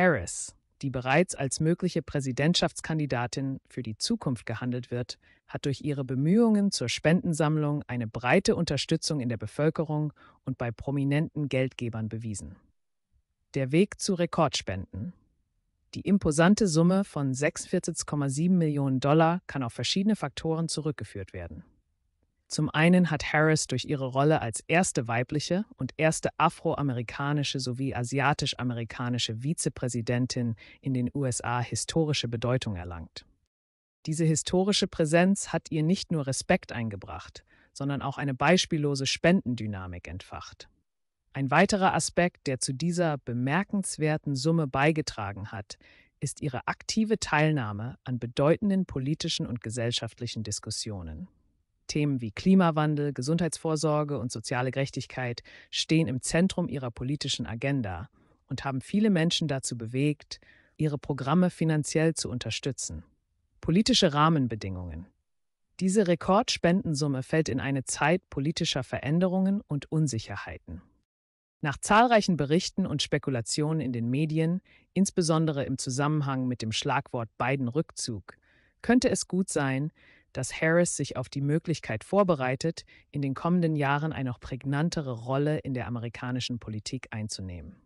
Harris, die bereits als mögliche Präsidentschaftskandidatin für die Zukunft gehandelt wird, hat durch ihre Bemühungen zur Spendensammlung eine breite Unterstützung in der Bevölkerung und bei prominenten Geldgebern bewiesen. Der Weg zu Rekordspenden. Die imposante Summe von 46,7 Millionen Dollar kann auf verschiedene Faktoren zurückgeführt werden. Zum einen hat Harris durch ihre Rolle als erste weibliche und erste afroamerikanische sowie asiatisch-amerikanische Vizepräsidentin in den USA historische Bedeutung erlangt. Diese historische Präsenz hat ihr nicht nur Respekt eingebracht, sondern auch eine beispiellose Spendendynamik entfacht. Ein weiterer Aspekt, der zu dieser bemerkenswerten Summe beigetragen hat, ist ihre aktive Teilnahme an bedeutenden politischen und gesellschaftlichen Diskussionen. Themen wie Klimawandel, Gesundheitsvorsorge und soziale Gerechtigkeit stehen im Zentrum ihrer politischen Agenda und haben viele Menschen dazu bewegt, ihre Programme finanziell zu unterstützen. Politische Rahmenbedingungen. Diese Rekordspendensumme fällt in eine Zeit politischer Veränderungen und Unsicherheiten. Nach zahlreichen Berichten und Spekulationen in den Medien, insbesondere im Zusammenhang mit dem Schlagwort Biden-Rückzug, könnte es gut sein, dass Harris sich auf die Möglichkeit vorbereitet, in den kommenden Jahren eine noch prägnantere Rolle in der amerikanischen Politik einzunehmen.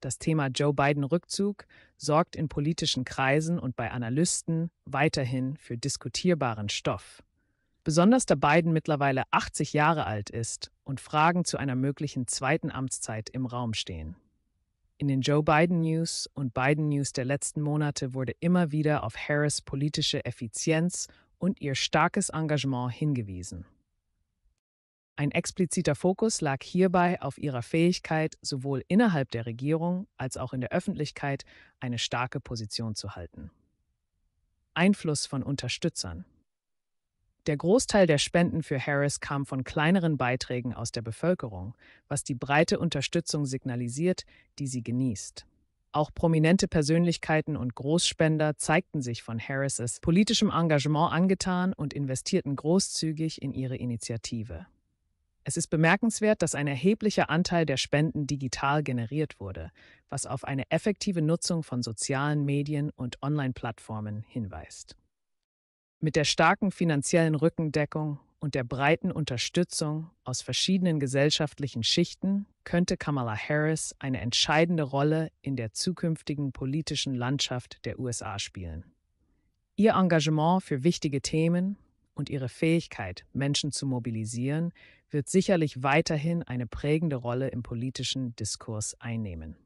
Das Thema Joe Biden Rückzug sorgt in politischen Kreisen und bei Analysten weiterhin für diskutierbaren Stoff. Besonders da Biden mittlerweile 80 Jahre alt ist und Fragen zu einer möglichen zweiten Amtszeit im Raum stehen. In den Joe Biden News und Biden News der letzten Monate wurde immer wieder auf Harris politische Effizienz und ihr starkes Engagement hingewiesen. Ein expliziter Fokus lag hierbei auf ihrer Fähigkeit, sowohl innerhalb der Regierung als auch in der Öffentlichkeit eine starke Position zu halten. Einfluss von Unterstützern. Der Großteil der Spenden für Harris kam von kleineren Beiträgen aus der Bevölkerung, was die breite Unterstützung signalisiert, die sie genießt. Auch prominente Persönlichkeiten und Großspender zeigten sich von Harris' politischem Engagement angetan und investierten großzügig in ihre Initiative. Es ist bemerkenswert, dass ein erheblicher Anteil der Spenden digital generiert wurde, was auf eine effektive Nutzung von sozialen Medien und Online-Plattformen hinweist. Mit der starken finanziellen Rückendeckung und der breiten Unterstützung aus verschiedenen gesellschaftlichen Schichten könnte Kamala Harris eine entscheidende Rolle in der zukünftigen politischen Landschaft der USA spielen. Ihr Engagement für wichtige Themen und ihre Fähigkeit, Menschen zu mobilisieren, wird sicherlich weiterhin eine prägende Rolle im politischen Diskurs einnehmen.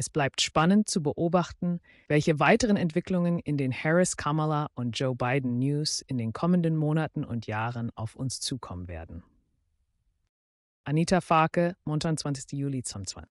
Es bleibt spannend zu beobachten, welche weiteren Entwicklungen in den Harris, Kamala und Joe Biden News in den kommenden Monaten und Jahren auf uns zukommen werden. Anita Farke, Montag, 20. Juli 2020.